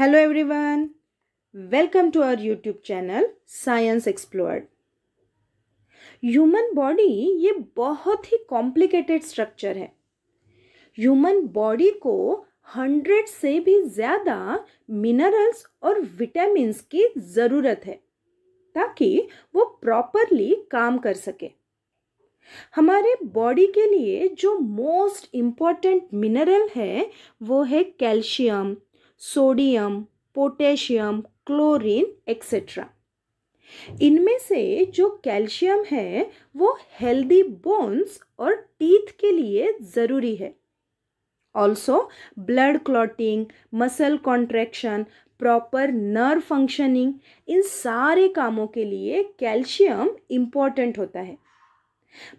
hello everyone welcome to our YouTube channel science explored human body ये बहुत ही complicated structure है human body को हंड्रेड से भी ज़्यादा मिनरल्स और विटामिन की ज़रूरत है ताकि वो प्रॉपरली काम कर सके हमारे बॉडी के लिए जो मोस्ट इम्पॉर्टेंट मिनरल है वो है calcium sodium potassium chlorine etcetera इनमें से जो कैल्शियम है वो हेल्दी बोन्स और टीथ के लिए ज़रूरी है also blood clotting muscle contraction proper nerve functioning इन सारे कामों के लिए कैल्शियम इम्पॉर्टेंट होता है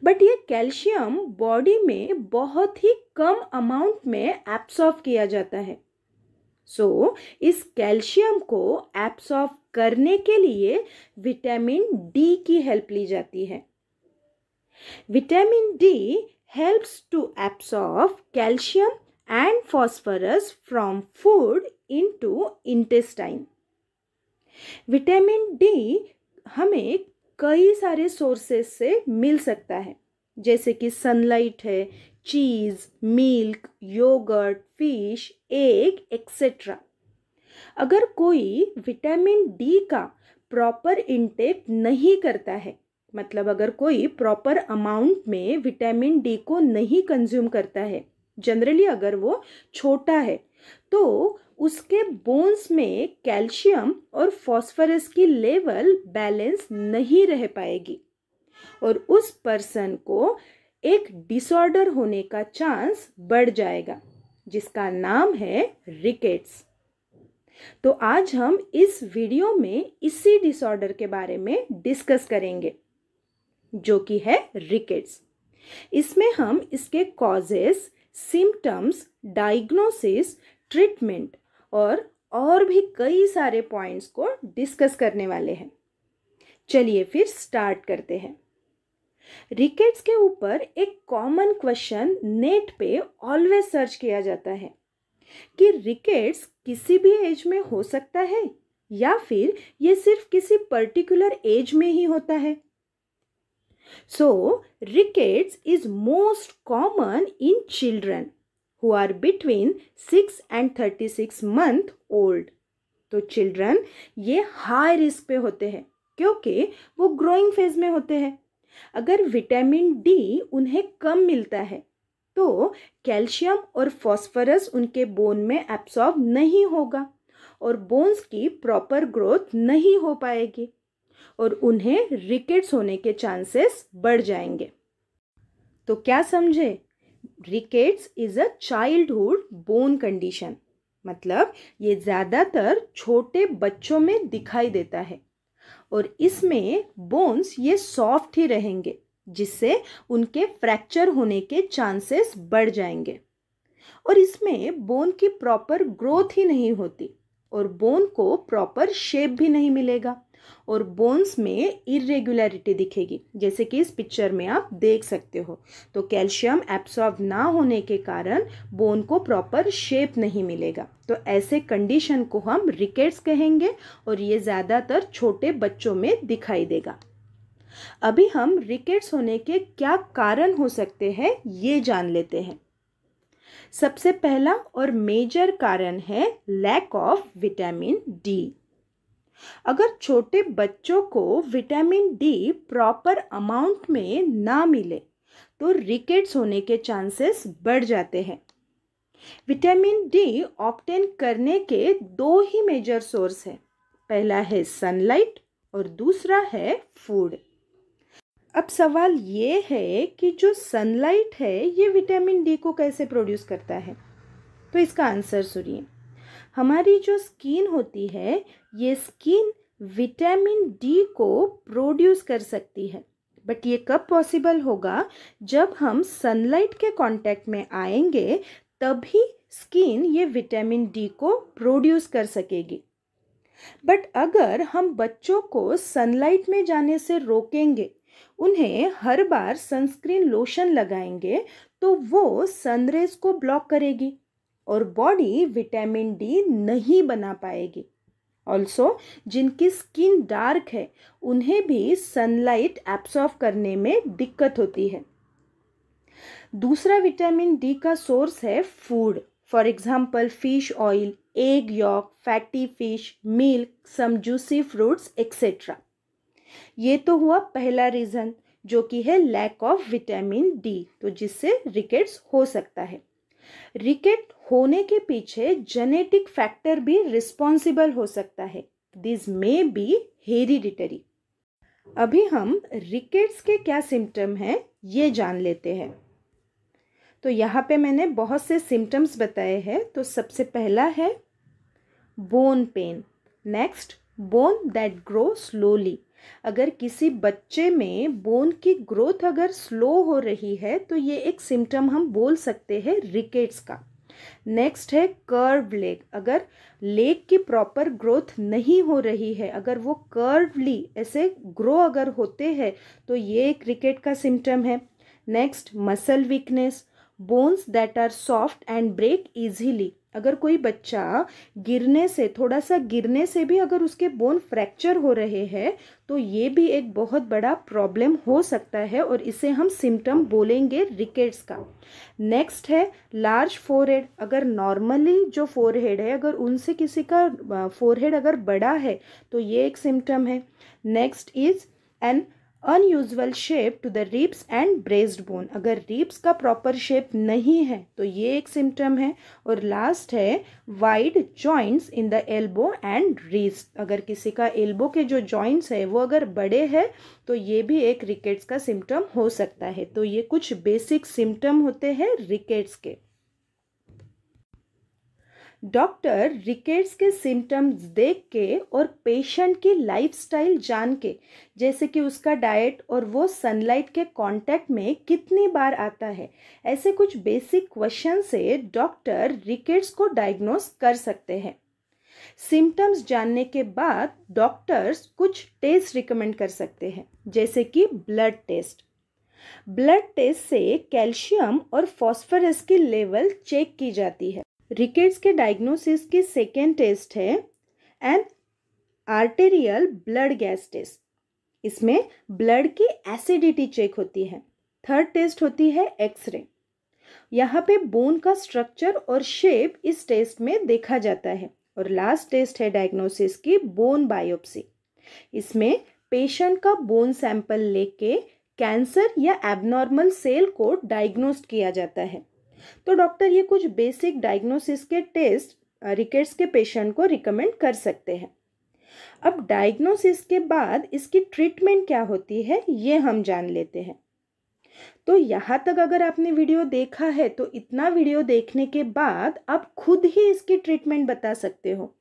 बट ये कैल्शियम बॉडी में बहुत ही कम अमाउंट में एब्सॉर्व किया जाता है सो so, इस कैल्शियम को एब्सॉर्ब करने के लिए विटामिन डी की हेल्प ली जाती है vitamin D helps to absorb calcium phosphorus from food into intestine vitamin D हमें कई सारे सोर्सेस से मिल सकता है जैसे कि सनलाइट है cheese milk yogurt fish egg etcetera अगर कोई विटामिन डी का प्रॉपर इंटेक नहीं करता है मतलब अगर कोई प्रॉपर अमाउंट में विटामिन डी को नहीं कंज्यूम करता है जनरली अगर वो छोटा है तो उसके बोन्स में कैल्शियम और फॉस्फरस की लेवल बैलेंस नहीं रह पाएगी और उस पर्सन को एक डिसऑर्डर होने का चांस बढ़ जाएगा जिसका नाम है रिकेट्स तो आज हम इस वीडियो में इसी डिसऑर्डर के बारे में डिस्कस करेंगे जो कि है रिकेट्स इसमें हम इसके कॉजेस सिम्टम्स डायग्नोसिस ट्रीटमेंट और और भी कई सारे पॉइंट्स को डिस्कस करने वाले हैं चलिए फिर स्टार्ट करते हैं रिकेट्स के ऊपर एक कॉमन क्वेश्चन नेट पे ऑलवेज सर्च किया जाता है कि रिकेट्स किसी भी एज में हो सकता है या फिर ये सिर्फ किसी पर्टिकुलर एज में ही होता है so rickets is most common in children who are between six and thirty six month old तो चिल्ड्रन ये हाई रिस्क पे होते हैं क्योंकि वो ग्रोइंग फेज में होते हैं अगर विटामिन डी उन्हें कम मिलता है तो कैल्शियम और फास्फोरस उनके बोन में एब्सॉर्ब नहीं होगा और बोन्स की प्रॉपर ग्रोथ नहीं हो पाएगी और उन्हें रिकेट्स होने के चांसेस बढ़ जाएंगे तो क्या समझे rickets is a childhood bone condition मतलब ये ज़्यादातर छोटे बच्चों में दिखाई देता है और इसमें बोन्स ये सॉफ्ट ही रहेंगे जिससे उनके फ्रैक्चर होने के चांसेस बढ़ जाएंगे और इसमें बोन की प्रॉपर ग्रोथ ही नहीं होती और बोन को प्रॉपर शेप भी नहीं मिलेगा और बोन्स में इरेगुलरिटी दिखेगी जैसे कि इस पिक्चर में आप देख सकते हो तो कैल्शियम एब्सॉर्ब ना होने के कारण बोन को प्रॉपर शेप नहीं मिलेगा तो ऐसे कंडीशन को हम रिकेट्स कहेंगे और ये ज़्यादातर छोटे बच्चों में दिखाई देगा अभी हम रिकेट्स होने के क्या कारण हो सकते हैं ये जान लेते हैं सबसे पहला और मेजर कारण है लैक ऑफ विटामिन डी अगर छोटे बच्चों को विटामिन डी प्रॉपर अमाउंट में ना मिले तो रिकेट्स होने के चांसेस बढ़ जाते हैं विटामिन डी ऑप्टेन करने के दो ही मेजर सोर्स हैं पहला है सनलाइट और दूसरा है फूड अब सवाल ये है कि जो सनलाइट है ये विटामिन डी को कैसे प्रोड्यूस करता है तो इसका आंसर सुनिए हमारी जो स्किन होती है ये स्किन विटामिन डी को प्रोड्यूस कर सकती है बट ये कब पॉसिबल होगा जब हम सनलाइट के कांटेक्ट में आएंगे तभी स्किन ये विटामिन डी को प्रोड्यूस कर सकेगी बट अगर हम बच्चों को सनलाइट में जाने से रोकेंगे उन्हें हर बार सनस्क्रीन लोशन लगाएंगे तो वो सनरेज को ब्लॉक करेगी और बॉडी विटामिन डी नहीं बना पाएगी ऑल्सो जिनकी स्किन डार्क है उन्हें भी सनलाइट एब्सॉर्व करने में दिक्कत होती है दूसरा विटामिन डी का सोर्स है food for example fish oil egg yolk fatty fish milk some juicy fruits etcetera ये तो हुआ पहला रीज़न जो कि है लैक ऑफ विटामिन डी तो जिससे रिकेट्स हो सकता है रिकेट होने के पीछे जेनेटिक फैक्टर भी रिस्पॉन्सिबल हो सकता है दिस मे बी हेरिडिटरी अभी हम रिकेट्स के क्या सिम्टम हैं ये जान लेते हैं तो यहाँ पे मैंने बहुत से सिम्टम्स बताए हैं तो सबसे पहला है bone pain next bone that grow slowly अगर किसी बच्चे में बोन की ग्रोथ अगर स्लो हो रही है तो ये एक सिम्टम हम बोल सकते हैं रिकेट्स का नेक्स्ट है कर्व लेग अगर लेग की प्रॉपर ग्रोथ नहीं हो रही है अगर वो कर्वली ऐसे ग्रो अगर होते हैं तो ये एक रिकेट का सिम्टम है next muscle weakness bones that are soft and break easily अगर कोई बच्चा गिरने से थोड़ा सा गिरने से भी अगर उसके बोन फ्रैक्चर हो रहे हैं तो ये भी एक बहुत बड़ा प्रॉब्लम हो सकता है और इसे हम सिम्टम बोलेंगे रिकेट्स का नेक्स्ट है लार्ज फोरहेड अगर नॉर्मली जो फोरहेड है अगर उनसे किसी का फोरहेड अगर बड़ा है तो ये एक सिम्टम है next is an unusual shape to the ribs and breast bone अगर रिप्स का प्रॉपर शेप नहीं है तो ये एक सिम्टम है और लास्ट है wide joints in the elbow and wrist अगर किसी का एल्बो के जो जॉइंट्स है वो अगर बड़े हैं तो ये भी एक रिकेट्स का सिम्टम हो सकता है तो ये कुछ बेसिक सिम्टम होते हैं रिकेट्स के डॉक्टर रिकेट्स के सिम्टम्स देख के और पेशेंट की लाइफस्टाइल जान के जैसे कि उसका डाइट और वो सनलाइट के कांटेक्ट में कितनी बार आता है ऐसे कुछ बेसिक क्वेश्चन से डॉक्टर रिकेट्स को डायग्नोस कर सकते हैं सिम्टम्स जानने के बाद डॉक्टर्स कुछ टेस्ट रिकमेंड कर सकते हैं जैसे कि ब्लड टेस्ट ब्लड टेस्ट से कैल्शियम और फॉस्फरस की लेवल चेक की जाती है रिकेट्स के डायग्नोसिस की सेकेंड टेस्ट है and arterial blood gas test इसमें ब्लड की एसिडिटी चेक होती है थर्ड टेस्ट होती है एक्सरे यहाँ पे बोन का स्ट्रक्चर और शेप इस टेस्ट में देखा जाता है और लास्ट टेस्ट है डायग्नोसिस की बोन बायोप्सी इसमें पेशेंट का बोन सैंपल लेके कैंसर या एबनॉर्मल सेल को डायग्नोस्ट किया जाता है तो डॉक्टर ये कुछ बेसिक डायग्नोसिस के टेस्ट रिकेट्स के पेशेंट को रिकमेंड कर सकते हैं अब डायग्नोसिस के बाद इसकी ट्रीटमेंट क्या होती है ये हम जान लेते हैं तो यहाँ तक अगर आपने वीडियो देखा है तो इतना वीडियो देखने के बाद आप खुद ही इसकी ट्रीटमेंट बता सकते हो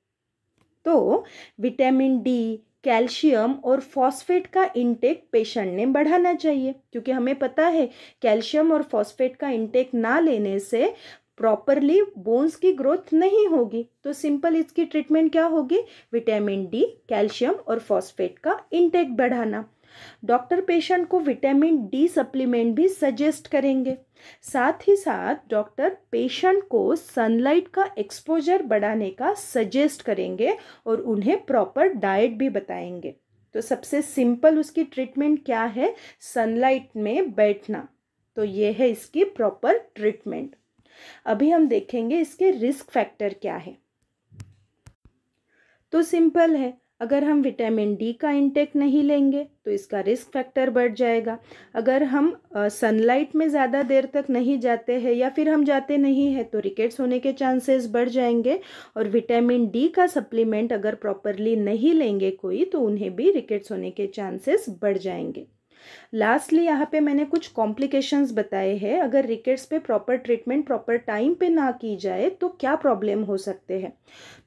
तो विटामिन डी कैल्शियम और फॉस्फेट का इंटेक पेशेंट ने बढ़ाना चाहिए क्योंकि हमें पता है कैल्शियम और फॉस्फेट का इंटेक ना लेने से प्रॉपरली बोन्स की ग्रोथ नहीं होगी तो सिंपल इसकी ट्रीटमेंट क्या होगी विटामिन डी कैल्शियम और फॉस्फेट का इंटेक बढ़ाना डॉक्टर पेशेंट को विटामिन डी सप्लीमेंट भी सजेस्ट करेंगे साथ ही साथ डॉक्टर पेशेंट को सनलाइट का एक्सपोजर बढ़ाने का सजेस्ट करेंगे और उन्हें प्रॉपर डाइट भी बताएंगे तो सबसे सिंपल उसकी ट्रीटमेंट क्या है सनलाइट में बैठना तो ये है इसकी प्रॉपर ट्रीटमेंट अभी हम देखेंगे इसके रिस्क फैक्टर क्या है तो सिंपल है अगर हम विटामिन डी का इंटेक नहीं लेंगे तो इसका रिस्क फैक्टर बढ़ जाएगा अगर हम सनलाइट में ज़्यादा देर तक नहीं जाते हैं या फिर हम जाते नहीं हैं तो रिकेट्स होने के चांसेस बढ़ जाएंगे और विटामिन डी का सप्लीमेंट अगर प्रॉपरली नहीं लेंगे कोई तो उन्हें भी रिकेट्स होने के चांसेस बढ़ जाएंगे लास्टली यहाँ पे मैंने कुछ कॉम्प्लिकेशंस बताए हैं अगर रिकेट्स पे प्रॉपर ट्रीटमेंट प्रॉपर टाइम पे ना की जाए तो क्या प्रॉब्लम हो सकते हैं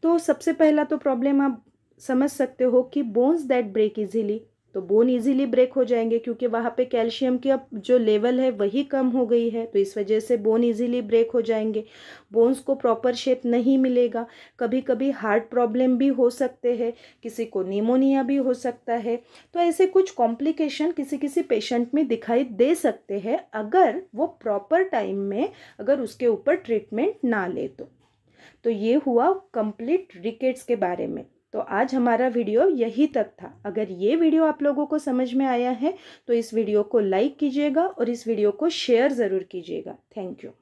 तो सबसे पहला तो प्रॉब्लम आप समझ सकते हो कि बोन्स दैट ब्रेक इजीली तो बोन इजीली ब्रेक हो जाएंगे क्योंकि वहाँ पे कैल्शियम की अब जो लेवल है वही कम हो गई है तो इस वजह से बोन इजीली ब्रेक हो जाएंगे बोन्स को प्रॉपर शेप नहीं मिलेगा कभी कभी हार्ट प्रॉब्लम भी हो सकते हैं किसी को निमोनिया भी हो सकता है तो ऐसे कुछ कॉम्प्लिकेशन किसी किसी पेशेंट में दिखाई दे सकते हैं अगर वो प्रॉपर टाइम में अगर उसके ऊपर ट्रीटमेंट ना ले तो, तो ये हुआ कंप्लीट रिकेट्स के बारे में तो आज हमारा वीडियो यही तक था अगर ये वीडियो आप लोगों को समझ में आया है तो इस वीडियो को लाइक कीजिएगा और इस वीडियो को शेयर ज़रूर कीजिएगा थैंक यू